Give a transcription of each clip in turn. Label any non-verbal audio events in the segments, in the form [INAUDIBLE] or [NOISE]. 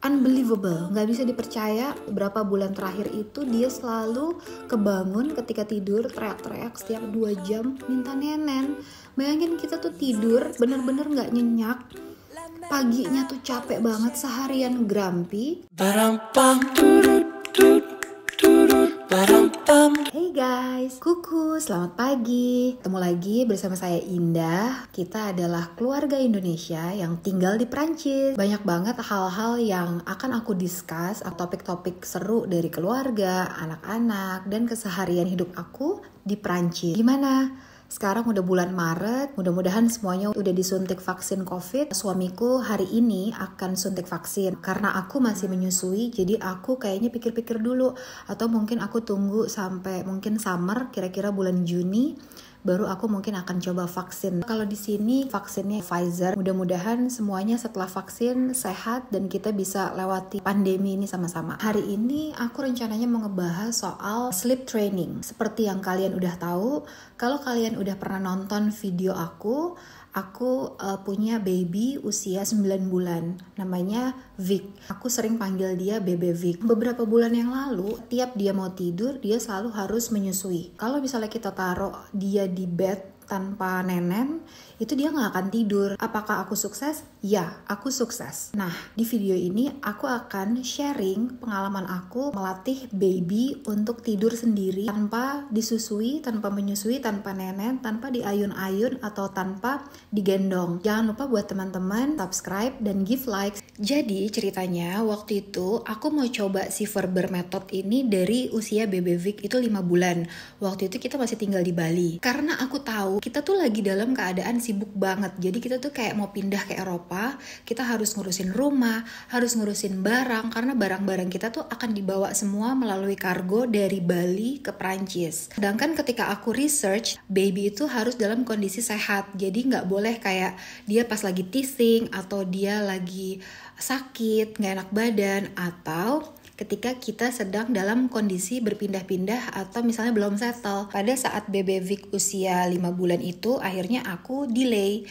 Unbelievable, nggak bisa dipercaya berapa bulan terakhir itu dia selalu kebangun ketika tidur teriak-teriak setiap 2 jam minta nenen. Bayangin kita tuh tidur bener-bener nggak -bener nyenyak, paginya tuh capek banget seharian grumpy. Darampang, Hey guys, kuku, selamat pagi. Ketemu lagi bersama saya Indah. Kita adalah keluarga Indonesia yang tinggal di Prancis. Banyak banget hal-hal yang akan aku discuss, topik-topik seru dari keluarga, anak-anak, dan keseharian hidup aku di Prancis. Gimana? Sekarang udah bulan Maret, mudah-mudahan semuanya udah disuntik vaksin COVID. Suamiku hari ini akan suntik vaksin karena aku masih menyusui, jadi aku kayaknya pikir-pikir dulu atau mungkin aku tunggu sampai mungkin summer kira-kira bulan Juni baru aku mungkin akan coba vaksin. Kalau di sini vaksinnya Pfizer, mudah-mudahan semuanya setelah vaksin sehat dan kita bisa lewati pandemi ini sama-sama. Hari ini aku rencananya mau ngebahas soal sleep training. Seperti yang kalian udah tahu, kalau kalian udah pernah nonton video aku, aku uh, punya baby usia 9 bulan namanya Vic. Aku sering panggil dia Bebe Vic. Beberapa bulan yang lalu tiap dia mau tidur dia selalu harus menyusui. Kalau misalnya kita taruh dia di bed tanpa nenem itu dia nggak akan tidur. Apakah aku sukses? Ya, aku sukses. Nah, di video ini aku akan sharing pengalaman aku melatih baby untuk tidur sendiri tanpa disusui, tanpa menyusui, tanpa nenek, tanpa diayun-ayun atau tanpa digendong. Jangan lupa buat teman-teman subscribe dan give like. Jadi ceritanya waktu itu aku mau coba si Ferber method ini dari usia baby Vic itu lima bulan. Waktu itu kita masih tinggal di Bali. Karena aku tahu tahu kita tuh lagi dalam keadaan sibuk banget. Jadi kita tuh kayak mau pindah ke Eropa, kita harus ngurusin rumah, harus ngurusin barang karena barang-barang kita tuh akan dibawa semua melalui kargo dari Bali ke Prancis. Sedangkan ketika aku research, baby itu harus dalam kondisi sehat. Jadi nggak boleh kayak dia pas lagi teasing atau dia lagi sakit, nggak enak badan atau ketika kita sedang dalam kondisi berpindah-pindah atau misalnya belum settle. Pada saat Bebevik usia 5 bulan itu akhirnya aku delay.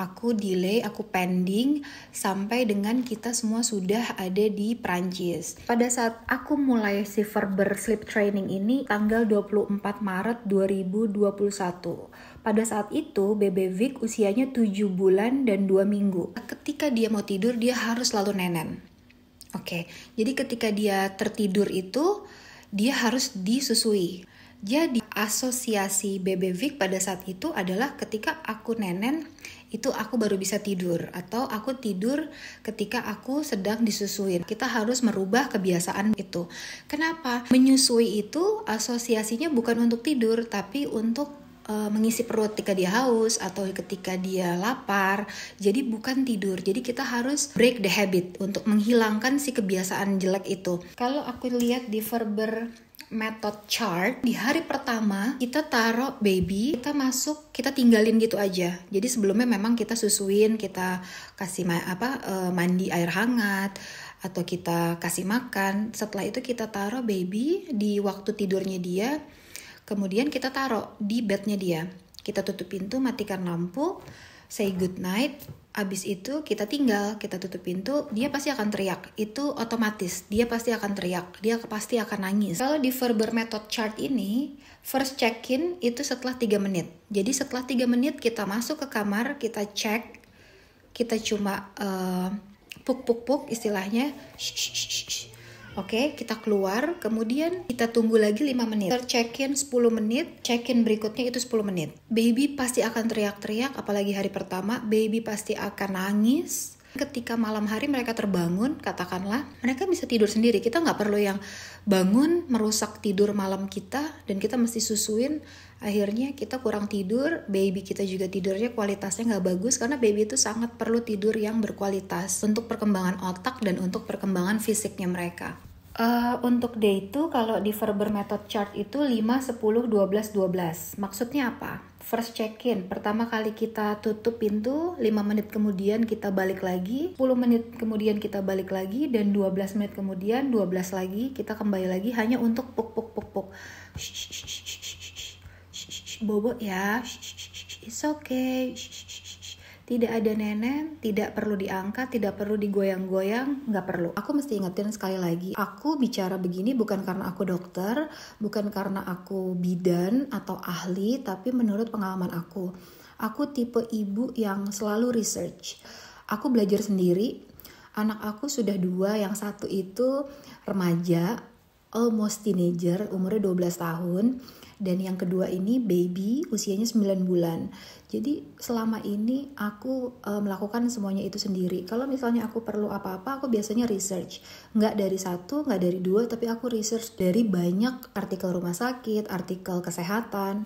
Aku delay, aku pending sampai dengan kita semua sudah ada di Prancis. Pada saat aku mulai si Ferber Sleep Training ini tanggal 24 Maret 2021. Pada saat itu bebe Vic usianya 7 bulan dan 2 minggu. Ketika dia mau tidur dia harus selalu nenen. Oke, jadi ketika dia tertidur itu dia harus disusui. Jadi asosiasi Vic pada saat itu adalah ketika aku nenen itu aku baru bisa tidur atau aku tidur ketika aku sedang disusuin. Kita harus merubah kebiasaan itu. Kenapa? Menyusui itu asosiasinya bukan untuk tidur tapi untuk Eh, mengisi perut ketika dia haus atau ketika dia lapar. Jadi bukan tidur. Jadi kita harus break the habit untuk menghilangkan si kebiasaan jelek itu. Kalau aku lihat di Ferber method chart di hari pertama kita taruh baby kita masuk kita tinggalin gitu aja jadi sebelumnya memang kita susuin kita kasih apa eh, mandi air hangat atau kita kasih makan setelah itu kita taruh baby di waktu tidurnya dia Kemudian kita taruh di bednya dia. Kita tutup pintu, matikan lampu, say good night. Abis itu kita tinggal, kita tutup pintu, dia pasti akan teriak. Itu otomatis, dia pasti akan teriak, dia pasti akan nangis. Kalau di Ferber Method Chart ini, first check-in itu setelah 3 menit. Jadi setelah 3 menit kita masuk ke kamar, kita cek, kita cuma puk eh, puk-puk-puk istilahnya. Shh, shh, shh, shh Oke, okay, kita keluar, kemudian kita tunggu lagi 5 menit. Ter check in 10 menit, check in berikutnya itu 10 menit. Baby pasti akan teriak-teriak apalagi hari pertama, baby pasti akan nangis. Ketika malam hari mereka terbangun, katakanlah mereka bisa tidur sendiri. Kita nggak perlu yang bangun merusak tidur malam kita dan kita mesti susuin. Akhirnya kita kurang tidur, baby kita juga tidurnya kualitasnya nggak bagus karena baby itu sangat perlu tidur yang berkualitas untuk perkembangan otak dan untuk perkembangan fisiknya mereka. Uh, untuk day itu kalau di Verber Method Chart itu 5, 10, 12, 12. Maksudnya apa? First check-in, pertama kali kita tutup pintu, 5 menit kemudian kita balik lagi, 10 menit kemudian kita balik lagi, dan 12 menit kemudian 12 lagi kita kembali lagi hanya untuk puk puk puk puk. Shh, shh, shh, bobo ya, it's okay tidak ada nenek, tidak perlu diangkat, tidak perlu digoyang-goyang, nggak perlu. Aku mesti ingetin sekali lagi, aku bicara begini bukan karena aku dokter, bukan karena aku bidan atau ahli, tapi menurut pengalaman aku. Aku tipe ibu yang selalu research. Aku belajar sendiri, anak aku sudah dua, yang satu itu remaja, almost teenager, umurnya 12 tahun. Dan yang kedua ini baby, usianya 9 bulan. Jadi selama ini aku e, melakukan semuanya itu sendiri. Kalau misalnya aku perlu apa-apa, aku biasanya research. Nggak dari satu, nggak dari dua, tapi aku research dari banyak artikel rumah sakit, artikel kesehatan,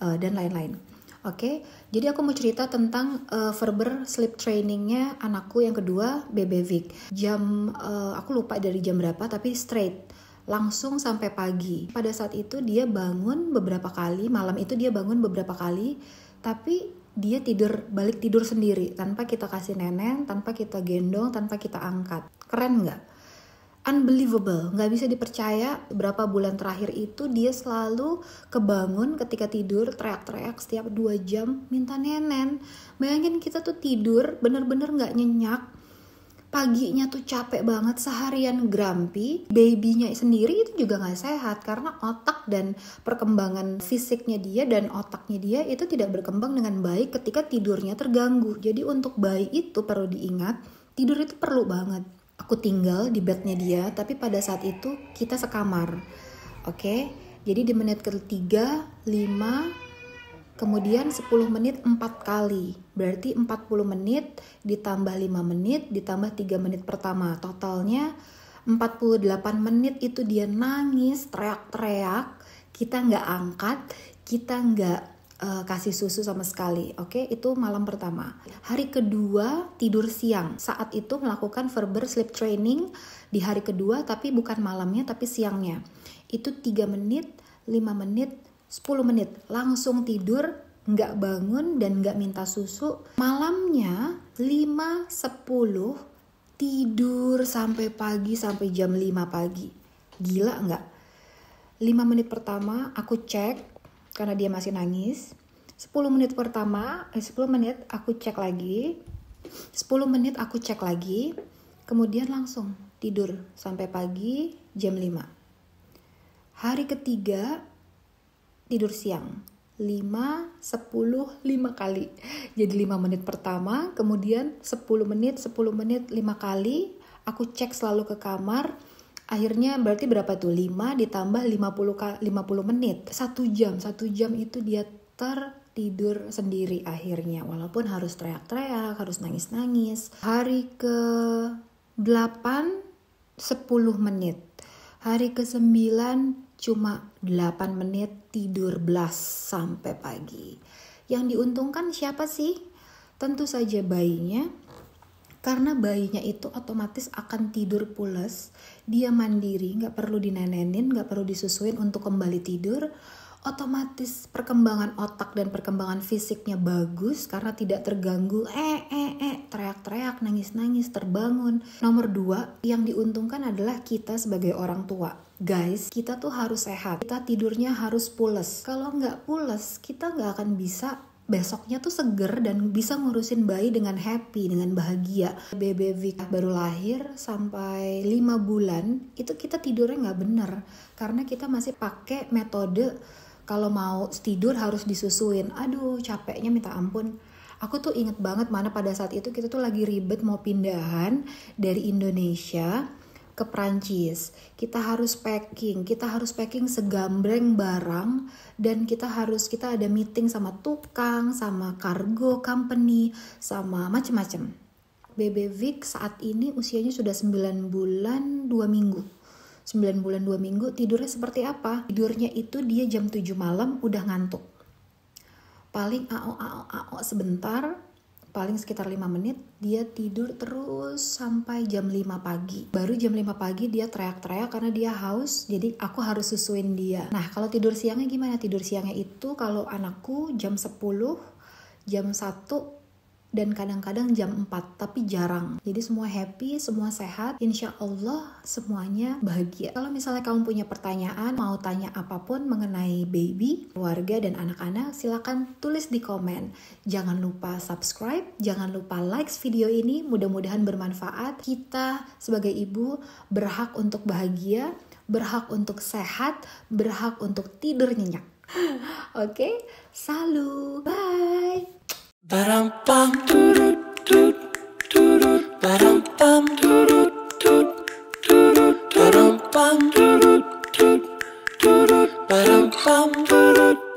e, dan lain-lain. Oke, okay? jadi aku mau cerita tentang uh, eh, verber sleep trainingnya anakku yang kedua, Vic. Jam, uh, aku lupa dari jam berapa, tapi straight langsung sampai pagi. Pada saat itu dia bangun beberapa kali, malam itu dia bangun beberapa kali, tapi dia tidur balik tidur sendiri tanpa kita kasih nenek, tanpa kita gendong, tanpa kita angkat. Keren nggak? Unbelievable, nggak bisa dipercaya berapa bulan terakhir itu dia selalu kebangun ketika tidur teriak-teriak setiap dua jam minta nenen. Bayangin kita tuh tidur bener-bener nggak -bener nyenyak, paginya tuh capek banget seharian grumpy, babynya sendiri itu juga nggak sehat karena otak dan perkembangan fisiknya dia dan otaknya dia itu tidak berkembang dengan baik ketika tidurnya terganggu. Jadi untuk bayi itu perlu diingat, tidur itu perlu banget. Aku tinggal di bednya dia, tapi pada saat itu kita sekamar. Oke, okay? jadi di menit ketiga, lima, kemudian 10 menit 4 kali. Berarti 40 menit ditambah 5 menit ditambah 3 menit pertama. Totalnya 48 menit itu dia nangis, teriak-teriak, kita nggak angkat, kita nggak uh, kasih susu sama sekali. Oke, okay? itu malam pertama. Hari kedua tidur siang. Saat itu melakukan verbal sleep training di hari kedua tapi bukan malamnya tapi siangnya. Itu 3 menit, 5 menit, 10 menit langsung tidur nggak bangun dan nggak minta susu malamnya 5 10 tidur sampai pagi sampai jam 5 pagi gila nggak 5 menit pertama aku cek karena dia masih nangis 10 menit pertama eh, 10 menit aku cek lagi 10 menit aku cek lagi kemudian langsung tidur sampai pagi jam 5 hari ketiga tidur siang. 5, 10, 5 kali. Jadi 5 menit pertama, kemudian 10 menit, 10 menit, 5 kali. Aku cek selalu ke kamar. Akhirnya berarti berapa tuh? 5 ditambah 50, 50 menit. 1 jam, 1 jam itu dia tertidur sendiri akhirnya. Walaupun harus teriak-teriak, harus nangis-nangis. Hari ke 8, 10 menit. Hari ke 9, cuma 8 menit tidur belas sampai pagi. Yang diuntungkan siapa sih? Tentu saja bayinya, karena bayinya itu otomatis akan tidur pulas, dia mandiri, nggak perlu dinenenin, nggak perlu disusuin untuk kembali tidur, otomatis perkembangan otak dan perkembangan fisiknya bagus karena tidak terganggu eh eh eh teriak-teriak nangis-nangis terbangun nomor dua yang diuntungkan adalah kita sebagai orang tua Guys, kita tuh harus sehat. Kita tidurnya harus pulas. Kalau nggak pulas, kita nggak akan bisa besoknya tuh seger dan bisa ngurusin bayi dengan happy, dengan bahagia. Bebe Vika baru lahir sampai 5 bulan, itu kita tidurnya nggak bener. Karena kita masih pakai metode kalau mau tidur harus disusuin. Aduh, capeknya minta ampun. Aku tuh inget banget mana pada saat itu kita tuh lagi ribet mau pindahan dari Indonesia ke Perancis, kita harus packing, kita harus packing segambreng barang dan kita harus kita ada meeting sama tukang, sama kargo company, sama macem-macem Bebe Vic saat ini usianya sudah 9 bulan 2 minggu. 9 bulan 2 minggu tidurnya seperti apa? Tidurnya itu dia jam 7 malam udah ngantuk. Paling ao ao ao sebentar, paling sekitar 5 menit dia tidur terus sampai jam 5 pagi. Baru jam 5 pagi dia teriak-teriak karena dia haus, jadi aku harus susuin dia. Nah, kalau tidur siangnya gimana? Tidur siangnya itu kalau anakku jam 10, jam 1 dan kadang-kadang jam 4 tapi jarang jadi semua happy semua sehat insya Allah semuanya bahagia kalau misalnya kamu punya pertanyaan mau tanya apapun mengenai baby keluarga dan anak-anak silahkan tulis di komen jangan lupa subscribe jangan lupa like video ini mudah-mudahan bermanfaat kita sebagai ibu berhak untuk bahagia berhak untuk sehat berhak untuk tidur nyenyak [LAUGHS] Oke, okay? salut, bye. Ba-dum bum doo doo doo doo doo ba-dum bum doo doo doo doo doo ba-dum bum doo doo doo doo doo ba-dum bum doo doo